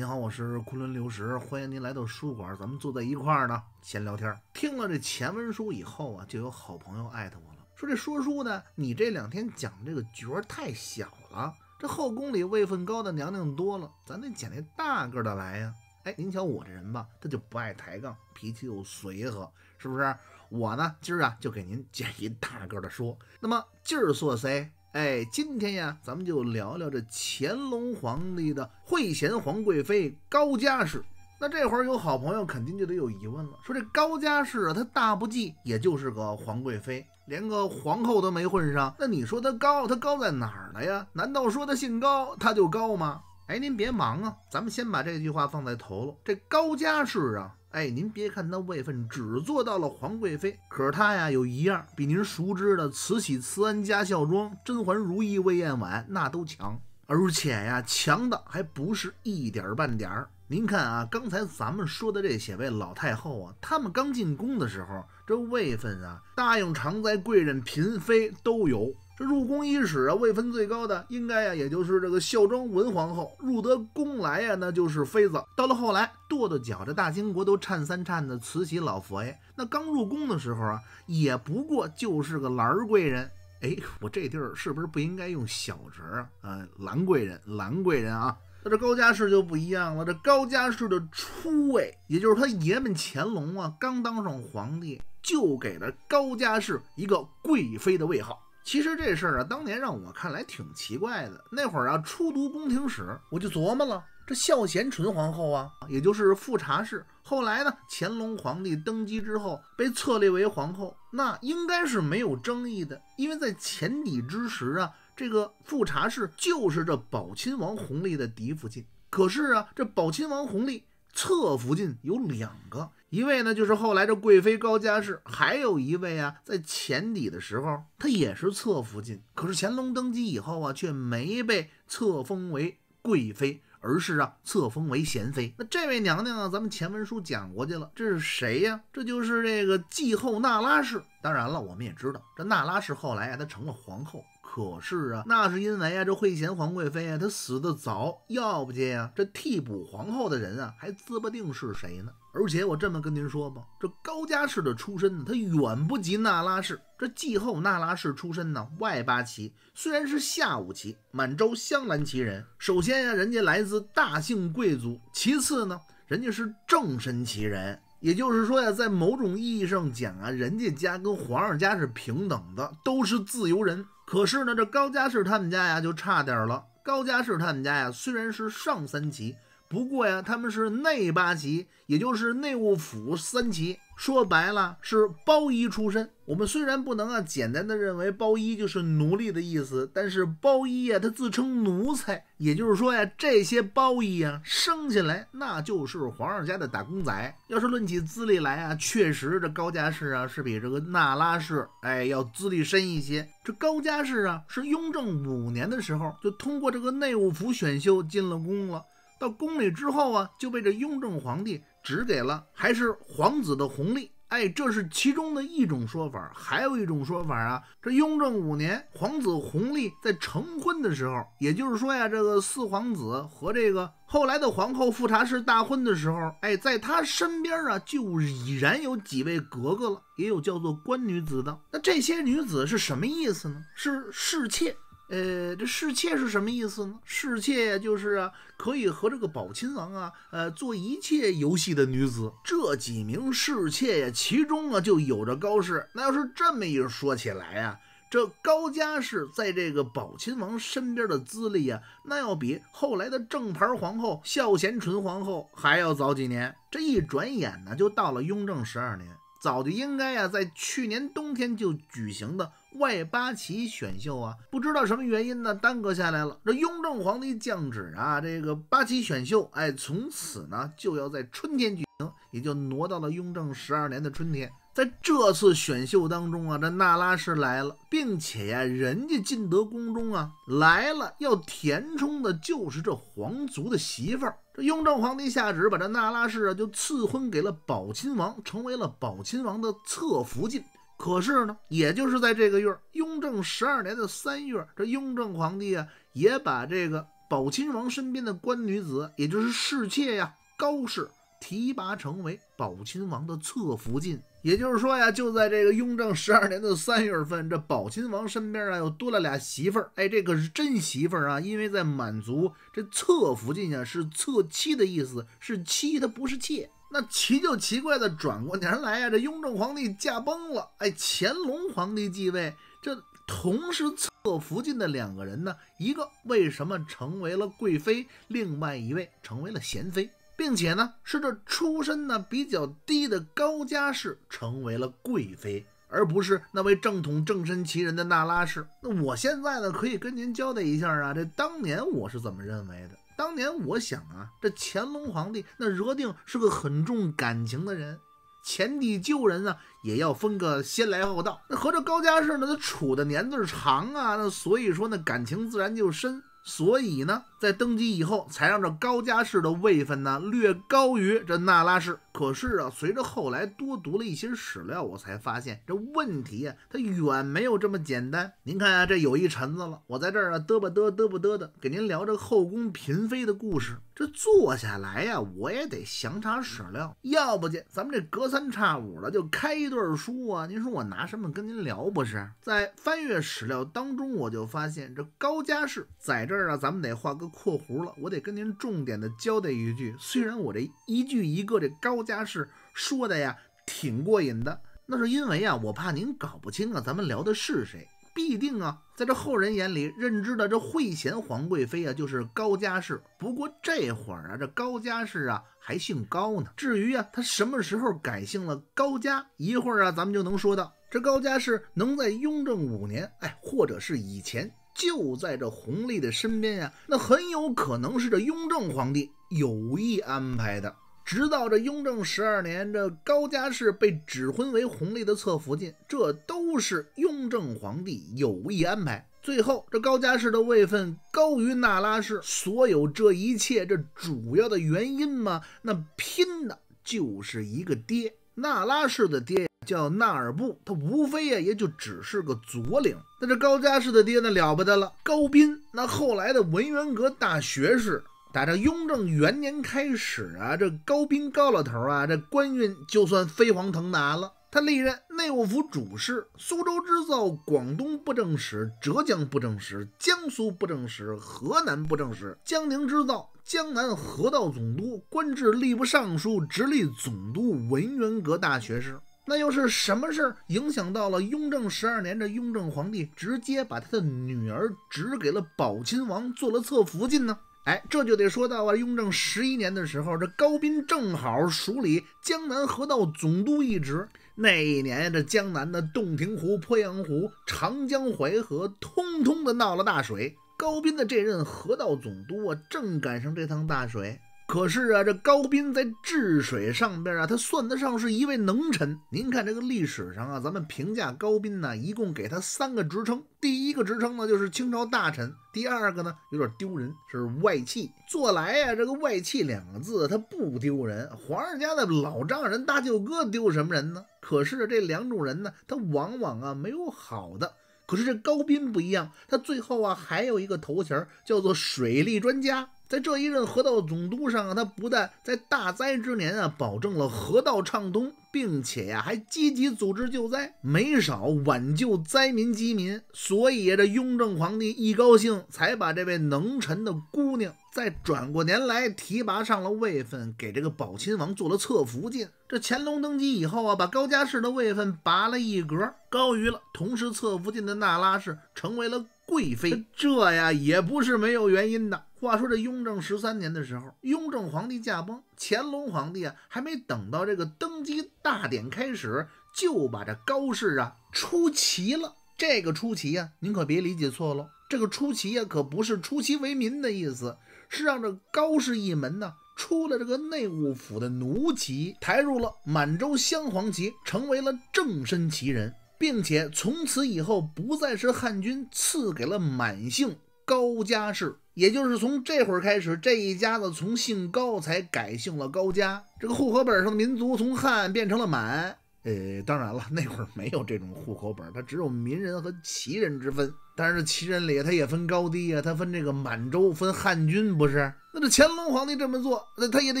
您好，我是昆仑流石，欢迎您来到书馆，咱们坐在一块儿呢，闲聊天。听了这前文书以后啊，就有好朋友艾特我了，说这说书呢，你这两天讲这个角太小了，这后宫里位分高的娘娘多了，咱得捡那大个的来呀。哎，您瞧我这人吧，他就不爱抬杠，脾气又随和，是不是？我呢，今儿啊就给您捡一大个的说。那么今儿说谁？哎，今天呀，咱们就聊聊这乾隆皇帝的惠贤皇贵妃高佳氏。那这会儿有好朋友肯定就得有疑问了，说这高佳氏啊，她大不济，也就是个皇贵妃，连个皇后都没混上。那你说她高，她高在哪儿了呀？难道说她姓高，她就高吗？哎，您别忙啊，咱们先把这句话放在头了。这高家氏啊，哎，您别看她位分只做到了皇贵妃，可是她呀有一样比您熟知的慈禧、慈安、家孝庄、甄嬛、如意、魏嬿婉那都强，而且呀强的还不是一点半点儿。您看啊，刚才咱们说的这些位老太后啊，她们刚进宫的时候，这位分啊，答应常在贵人、嫔妃都有。入宫伊始啊，位分最高的应该呀，也就是这个孝庄文皇后。入得宫来呀，那就是妃子。到了后来，跺跺脚，这大清国都颤三颤的慈禧老佛爷，那刚入宫的时候啊，也不过就是个兰贵人。哎，我这地儿是不是不应该用小字？嗯，兰贵人，兰贵人啊。那这高家氏就不一样了。这高家氏的初位，也就是他爷们乾隆啊，刚当上皇帝就给了高家氏一个贵妃的位号。其实这事儿啊，当年让我看来挺奇怪的。那会儿啊，初读宫廷史，我就琢磨了：这孝贤纯皇后啊，也就是富察氏，后来呢，乾隆皇帝登基之后被册立为皇后，那应该是没有争议的。因为在前底之时啊，这个富察氏就是这宝亲王弘历的嫡福晋。可是啊，这宝亲王弘历。侧福晋有两个，一位呢就是后来这贵妃高佳氏，还有一位啊，在前底的时候她也是侧福晋，可是乾隆登基以后啊，却没被册封为贵妃，而是啊册封为贤妃。那这位娘娘啊，咱们前文书讲过去了，这是谁呀？这就是这个继后那拉氏。当然了，我们也知道这那拉氏后来啊，她成了皇后。可是啊，那是因为啊，这惠贤皇贵妃啊，她死得早，要不介啊，这替补皇后的人啊，还滋不定是谁呢？而且我这么跟您说吧，这高家氏的出身呢，他远不及那拉氏。这继后那拉氏出身呢，外八旗，虽然是下五旗，满洲镶蓝旗人。首先呀，人家来自大姓贵族；其次呢，人家是正身旗人，也就是说呀，在某种意义上讲啊，人家家跟皇上家是平等的，都是自由人。可是呢，这高家氏他们家呀就差点了。高家氏他们家呀，虽然是上三旗。不过呀，他们是内八旗，也就是内务府三旗。说白了是包衣出身。我们虽然不能啊简单的认为包衣就是奴隶的意思，但是包衣啊，他自称奴才，也就是说呀，这些包衣啊，生下来那就是皇上家的打工仔。要是论起资历来啊，确实这高家氏啊是比这个那拉氏哎要资历深一些。这高家氏啊，是雍正五年的时候就通过这个内务府选秀进了宫了。到宫里之后啊，就被这雍正皇帝指给了还是皇子的弘历。哎，这是其中的一种说法。还有一种说法啊，这雍正五年，皇子弘历在成婚的时候，也就是说呀，这个四皇子和这个后来的皇后富察氏大婚的时候，哎，在他身边啊，就已然有几位格格了，也有叫做官女子的。那这些女子是什么意思呢？是侍妾。呃，这侍妾是什么意思呢？侍妾就是啊，可以和这个宝亲王啊，呃，做一切游戏的女子。这几名侍妾呀，其中啊就有着高氏。那要是这么一说起来啊，这高家氏在这个宝亲王身边的资历啊，那要比后来的正牌皇后孝贤纯皇后还要早几年。这一转眼呢，就到了雍正十二年。早就应该呀，在去年冬天就举行的外八旗选秀啊，不知道什么原因呢，耽搁下来了。这雍正皇帝降旨啊，这个八旗选秀，哎，从此呢就要在春天举行，也就挪到了雍正十二年的春天。在这次选秀当中啊，这纳拉氏来了，并且呀，人家进德宫中啊来了，要填充的就是这皇族的媳妇儿。这雍正皇帝下旨把这纳拉氏啊，就赐婚给了宝亲王，成为了宝亲王的侧福晋。可是呢，也就是在这个月，雍正十二年的三月，这雍正皇帝啊，也把这个宝亲王身边的官女子，也就是侍妾呀，高氏。提拔成为宝亲王的侧福晋，也就是说呀，就在这个雍正十二年的三月份，这宝亲王身边啊又多了俩媳妇儿。哎，这可是真媳妇儿啊！因为在满族，这侧福晋啊是侧妻的意思，是妻，她不是妾。那奇就奇怪的，转过年来呀，这雍正皇帝驾崩了，哎，乾隆皇帝继位，这同是侧福晋的两个人呢，一个为什么成为了贵妃，另外一位成为了贤妃？并且呢，是这出身呢比较低的高家氏成为了贵妃，而不是那位正统正身其人的那拉氏。那我现在呢，可以跟您交代一下啊，这当年我是怎么认为的？当年我想啊，这乾隆皇帝那惹定是个很重感情的人，前帝旧人呢，也要分个先来后到。那合着高家氏呢，他处的年子长啊，那所以说呢，感情自然就深。所以呢。在登基以后，才让这高家氏的位分呢略高于这那拉氏。可是啊，随着后来多读了一些史料，我才发现这问题啊，它远没有这么简单。您看啊，这有一臣子了，我在这儿啊嘚吧嘚嘚吧嘚的给您聊这后宫嫔妃的故事。这坐下来呀，我也得详查史料，要不就咱们这隔三差五的就开一段书啊。您说我拿什么跟您聊？不是在翻阅史料当中，我就发现这高家氏在这儿啊，咱们得画个。括弧了，我得跟您重点的交代一句，虽然我这一句一个这高家氏说的呀挺过瘾的，那是因为啊我怕您搞不清啊咱们聊的是谁，必定啊在这后人眼里认知的这惠贤皇贵妃啊就是高家氏，不过这会儿啊这高家氏啊还姓高呢，至于啊他什么时候改姓了高家，一会儿啊咱们就能说到，这高家氏能在雍正五年哎或者是以前。就在这弘历的身边啊，那很有可能是这雍正皇帝有意安排的。直到这雍正十二年，这高佳氏被指婚为弘历的侧福晋，这都是雍正皇帝有意安排。最后，这高佳氏的位分高于那拉氏，所有这一切，这主要的原因嘛，那拼的就是一个爹，那拉氏的爹。叫纳尔布，他无非呀，也就只是个左领。那这高家氏的爹呢，了不得了，高斌。那后来的文渊阁大学士，打着雍正元年开始啊，这高斌高老头啊，这官运就算飞黄腾达了。他历任内务府主事、苏州织造、广东布政使、浙江布政使、江苏布政使、河南布政使、江宁织造、江南河道总督，官至吏部尚书、直隶总督、文渊阁大学士。那又是什么事儿影响到了雍正十二年？这雍正皇帝直接把他的女儿指给了宝亲王做了侧福晋呢？哎，这就得说到啊，雍正十一年的时候，这高斌正好署理江南河道总督一职。那一年呀，这江南的洞庭湖、鄱阳湖、长江、淮河，通通的闹了大水。高斌的这任河道总督啊，正赶上这趟大水。可是啊，这高斌在治水上边啊，他算得上是一位能臣。您看这个历史上啊，咱们评价高斌呢，一共给他三个职称。第一个职称呢，就是清朝大臣；第二个呢，有点丢人，是外戚。做来呀，这个外戚两个字，他不丢人，皇上家的老丈人、大舅哥，丢什么人呢？可是这两种人呢，他往往啊没有好的。可是这高斌不一样，他最后啊还有一个头衔叫做水利专家。在这一任河道总督上啊，他不但在大灾之年啊保证了河道畅通，并且呀还积极组织救灾，没少挽救灾民饥民。所以这雍正皇帝一高兴，才把这位能臣的姑娘在转过年来提拔上了位分，给这个宝亲王做了侧福晋。这乾隆登基以后啊，把高佳氏的位分拔了一格，高于了同时侧福晋的那拉氏，成为了贵妃。这呀也不是没有原因的。话说这雍正十三年的时候，雍正皇帝驾崩，乾隆皇帝啊还没等到这个登基大典开始，就把这高氏啊出旗了。这个出奇呀，您可别理解错喽，这个出奇呀可不是出奇为民的意思，是让这高氏一门呢出了这个内务府的奴籍，抬入了满洲镶黄旗，成为了正身旗人，并且从此以后不再是汉军，赐给了满姓高家氏。也就是从这会儿开始，这一家子从姓高才改姓了高家，这个户口本上的民族从汉变成了满。呃，当然了，那会儿没有这种户口本，它只有民人和旗人之分。但是旗人里它也分高低啊，它分这个满洲、分汉军，不是？那这乾隆皇帝这么做，那他也得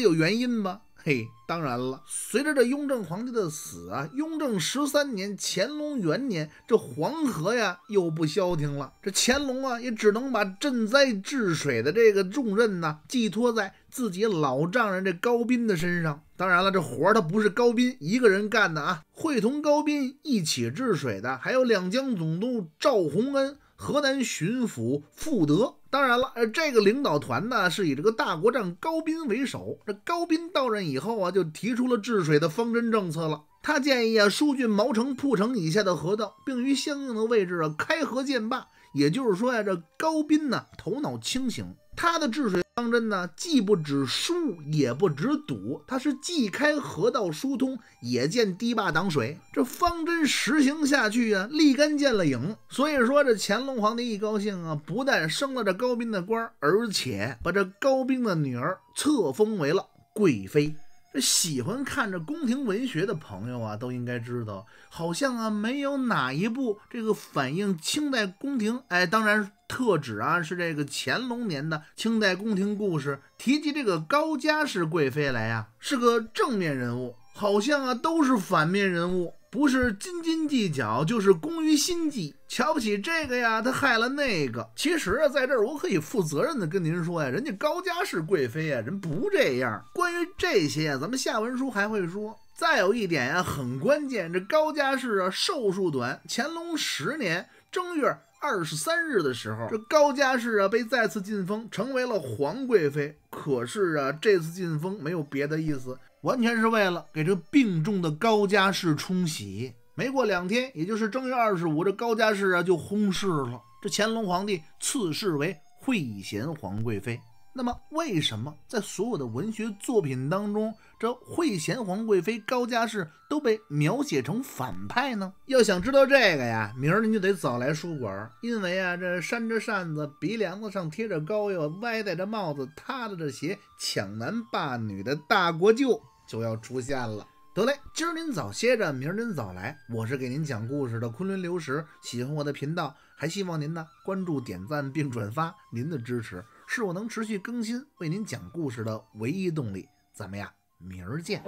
有原因吧？嘿，当然了，随着这雍正皇帝的死啊，雍正十三年，乾隆元年，这黄河呀又不消停了。这乾隆啊，也只能把赈灾治水的这个重任呢，寄托在自己老丈人这高斌的身上。当然了，这活儿他不是高斌一个人干的啊，会同高斌一起治水的还有两江总督赵洪恩。河南巡抚傅德，当然了，呃，这个领导团呢是以这个大国战高斌为首。这高斌到任以后啊，就提出了治水的方针政策了。他建议啊，疏浚毛城铺城以下的河道，并于相应的位置啊开河建坝。也就是说呀，这高斌呢头脑清醒，他的治水方针呢既不止疏也不止堵，他是既开河道疏通也建堤坝挡水。这方针实行下去啊，立竿见了影。所以说这乾隆皇帝一高兴啊，不但升了这高斌的官，而且把这高斌的女儿册封为了贵妃。这喜欢看这宫廷文学的朋友啊，都应该知道，好像啊，没有哪一部这个反映清代宫廷，哎，当然特指啊，是这个乾隆年的清代宫廷故事，提及这个高佳氏贵妃来呀，是个正面人物，好像啊，都是反面人物。不是斤斤计较，就是工于心计，瞧不起这个呀，他害了那个。其实，在这儿我可以负责任的跟您说呀，人家高家氏贵妃呀，人不这样。关于这些，咱们下文书还会说。再有一点呀，很关键，这高家氏啊，寿数短。乾隆十年正月二十三日的时候，这高家氏啊被再次晋封，成为了皇贵妃。可是啊，这次晋封没有别的意思。完全是为了给这病重的高家氏冲喜。没过两天，也就是正月二十五，这高家氏啊就薨逝了。这乾隆皇帝赐谥为惠贤皇贵妃。那么，为什么在所有的文学作品当中，这惠贤皇贵妃高家氏都被描写成反派呢？要想知道这个呀，明儿你就得早来书馆，因为啊，这扇着扇子，鼻梁子上贴着膏药，歪戴着帽子，塌拉着鞋，抢男霸女的大国舅。就要出现了。得嘞，今儿您早歇着，明儿您早来。我是给您讲故事的昆仑流石，喜欢我的频道，还希望您呢关注、点赞并转发。您的支持是我能持续更新为您讲故事的唯一动力。咱们呀，明儿见。